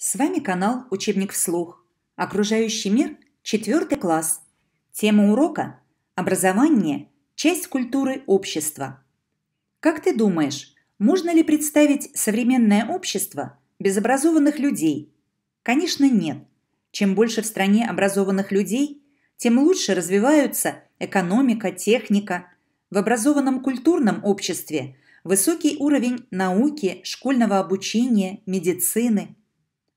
С вами канал «Учебник вслух». Окружающий мир, четвертый класс. Тема урока – образование, часть культуры общества. Как ты думаешь, можно ли представить современное общество без образованных людей? Конечно, нет. Чем больше в стране образованных людей, тем лучше развиваются экономика, техника. В образованном культурном обществе высокий уровень науки, школьного обучения, медицины –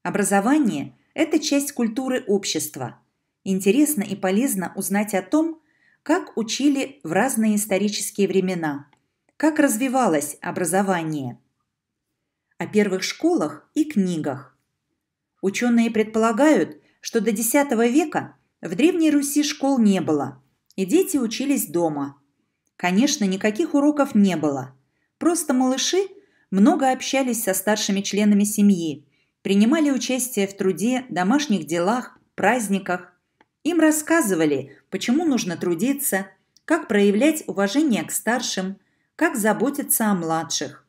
Образование – это часть культуры общества. Интересно и полезно узнать о том, как учили в разные исторические времена, как развивалось образование, о первых школах и книгах. Ученые предполагают, что до X века в Древней Руси школ не было, и дети учились дома. Конечно, никаких уроков не было. Просто малыши много общались со старшими членами семьи – принимали участие в труде, домашних делах, праздниках. Им рассказывали, почему нужно трудиться, как проявлять уважение к старшим, как заботиться о младших.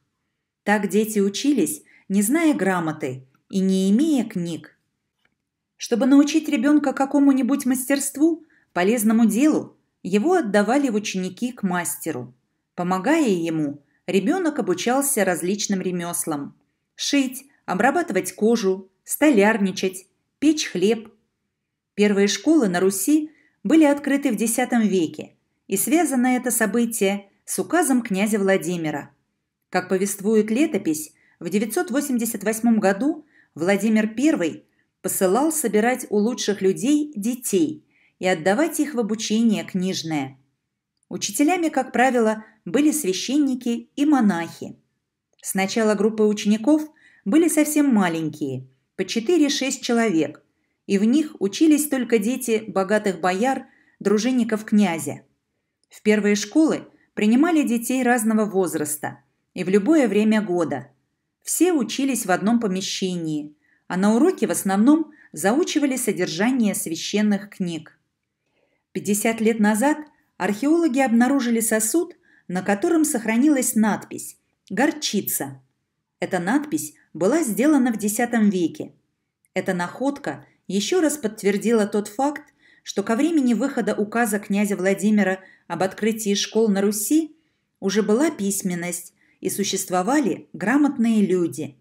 Так дети учились, не зная грамоты и не имея книг. Чтобы научить ребенка какому-нибудь мастерству, полезному делу, его отдавали в ученики к мастеру. Помогая ему, ребенок обучался различным ремеслам – шить, обрабатывать кожу, столярничать, печь хлеб. Первые школы на Руси были открыты в X веке, и связано это событие с указом князя Владимира. Как повествует летопись, в 988 году Владимир I посылал собирать у лучших людей детей и отдавать их в обучение книжное. Учителями, как правило, были священники и монахи. Сначала группы учеников – были совсем маленькие, по 4-6 человек, и в них учились только дети богатых бояр, дружинников князя. В первые школы принимали детей разного возраста и в любое время года. Все учились в одном помещении, а на уроки в основном заучивали содержание священных книг. 50 лет назад археологи обнаружили сосуд, на котором сохранилась надпись «Горчица». Эта надпись была сделана в X веке. Эта находка еще раз подтвердила тот факт, что ко времени выхода указа князя Владимира об открытии школ на Руси уже была письменность и существовали грамотные люди.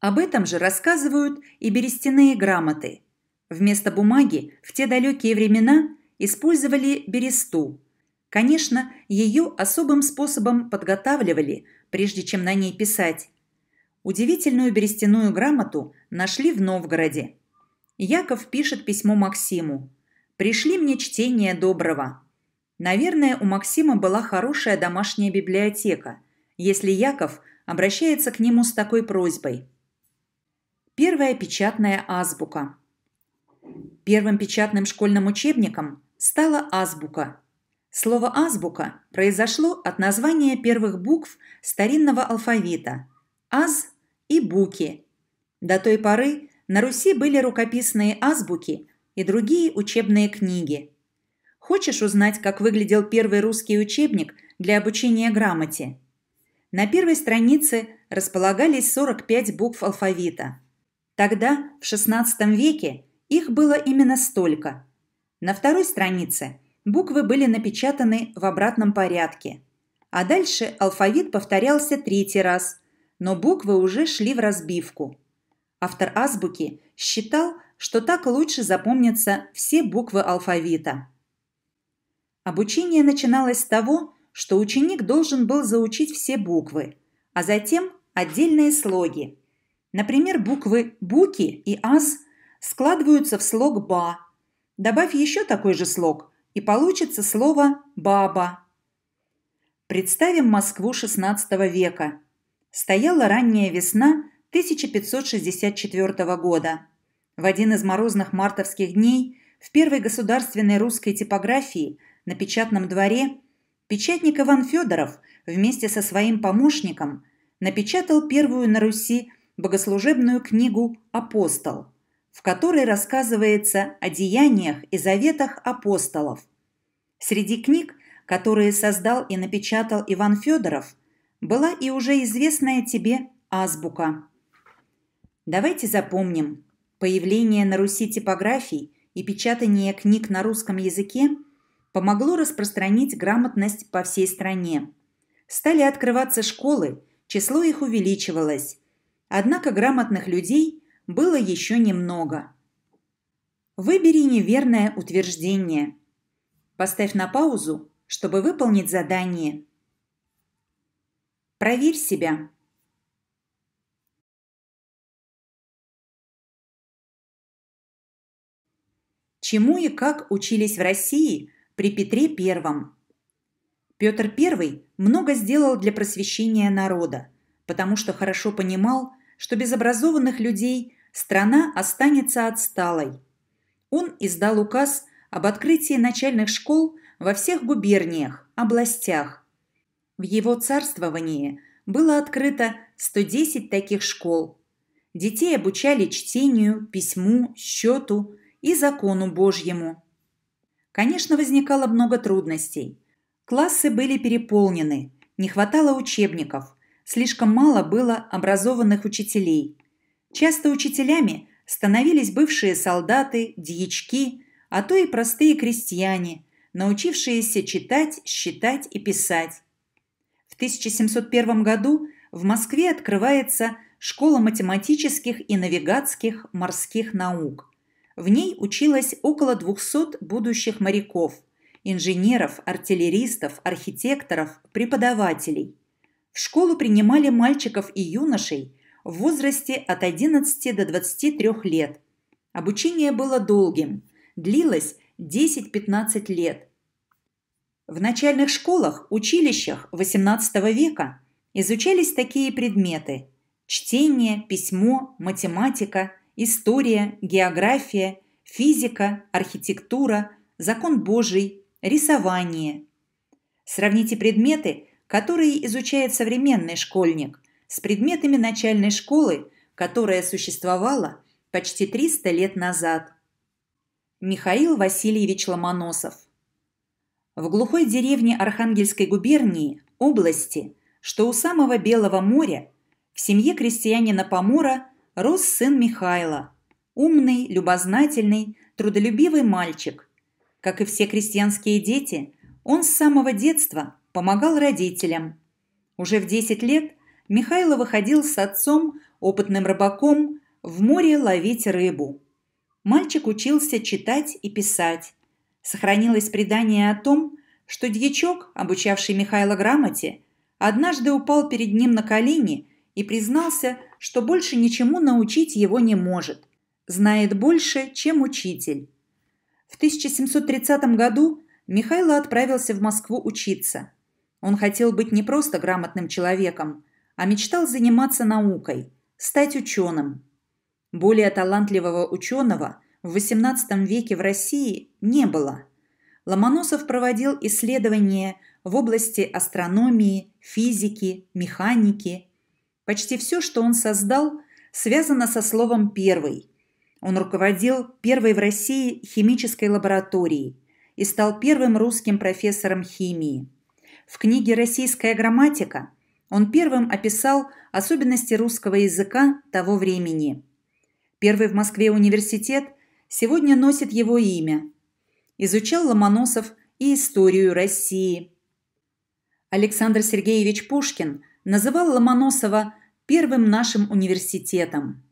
Об этом же рассказывают и берестяные грамоты. Вместо бумаги в те далекие времена использовали бересту. Конечно, ее особым способом подготавливали, прежде чем на ней писать, Удивительную берестяную грамоту нашли в Новгороде. Яков пишет письмо Максиму. «Пришли мне чтение доброго». Наверное, у Максима была хорошая домашняя библиотека, если Яков обращается к нему с такой просьбой. Первая печатная азбука. Первым печатным школьным учебником стала азбука. Слово «азбука» произошло от названия первых букв старинного алфавита. «Аз» и буки. До той поры на Руси были рукописные азбуки и другие учебные книги. Хочешь узнать, как выглядел первый русский учебник для обучения грамоте? На первой странице располагались 45 букв алфавита. Тогда, в XVI веке, их было именно столько. На второй странице буквы были напечатаны в обратном порядке. А дальше алфавит повторялся третий раз – но буквы уже шли в разбивку. Автор азбуки считал, что так лучше запомнятся все буквы алфавита. Обучение начиналось с того, что ученик должен был заучить все буквы, а затем отдельные слоги. Например, буквы «буки» и «аз» складываются в слог «ба». Добавь еще такой же слог, и получится слово «баба». Представим Москву XVI века – Стояла ранняя весна 1564 года. В один из морозных мартовских дней в первой государственной русской типографии на печатном дворе печатник Иван Федоров вместе со своим помощником напечатал первую на Руси богослужебную книгу «Апостол», в которой рассказывается о деяниях и заветах апостолов. Среди книг, которые создал и напечатал Иван Федоров – была и уже известная тебе азбука. Давайте запомним. Появление на Руси типографий и печатание книг на русском языке помогло распространить грамотность по всей стране. Стали открываться школы, число их увеличивалось. Однако грамотных людей было еще немного. Выбери неверное утверждение. Поставь на паузу, чтобы выполнить задание – Проверь себя. Чему и как учились в России при Петре I? Петр I много сделал для просвещения народа, потому что хорошо понимал, что без образованных людей страна останется отсталой. Он издал указ об открытии начальных школ во всех губерниях, областях, в его царствовании было открыто 110 таких школ. Детей обучали чтению, письму, счету и закону Божьему. Конечно, возникало много трудностей. Классы были переполнены, не хватало учебников, слишком мало было образованных учителей. Часто учителями становились бывшие солдаты, дьячки, а то и простые крестьяне, научившиеся читать, считать и писать, в 1701 году в Москве открывается школа математических и навигатских морских наук. В ней училось около 200 будущих моряков, инженеров, артиллеристов, архитекторов, преподавателей. В школу принимали мальчиков и юношей в возрасте от 11 до 23 лет. Обучение было долгим, длилось 10-15 лет – в начальных школах, училищах XVIII века изучались такие предметы – чтение, письмо, математика, история, география, физика, архитектура, закон Божий, рисование. Сравните предметы, которые изучает современный школьник, с предметами начальной школы, которая существовала почти 300 лет назад. Михаил Васильевич Ломоносов в глухой деревне Архангельской губернии, области, что у самого Белого моря, в семье крестьянина Помора рос сын Михайла. Умный, любознательный, трудолюбивый мальчик. Как и все крестьянские дети, он с самого детства помогал родителям. Уже в 10 лет Михайло выходил с отцом, опытным рыбаком, в море ловить рыбу. Мальчик учился читать и писать, Сохранилось предание о том, что дьячок, обучавший Михаила грамоте, однажды упал перед ним на колени и признался, что больше ничему научить его не может, знает больше, чем учитель. В 1730 году Михаил отправился в Москву учиться. Он хотел быть не просто грамотным человеком, а мечтал заниматься наукой, стать ученым. Более талантливого ученого в XVIII веке в России не было. Ломоносов проводил исследования в области астрономии, физики, механики. Почти все, что он создал, связано со словом «первый». Он руководил первой в России химической лабораторией и стал первым русским профессором химии. В книге «Российская грамматика» он первым описал особенности русского языка того времени. Первый в Москве университет сегодня носит его имя. Изучал Ломоносов и историю России. Александр Сергеевич Пушкин называл Ломоносова первым нашим университетом.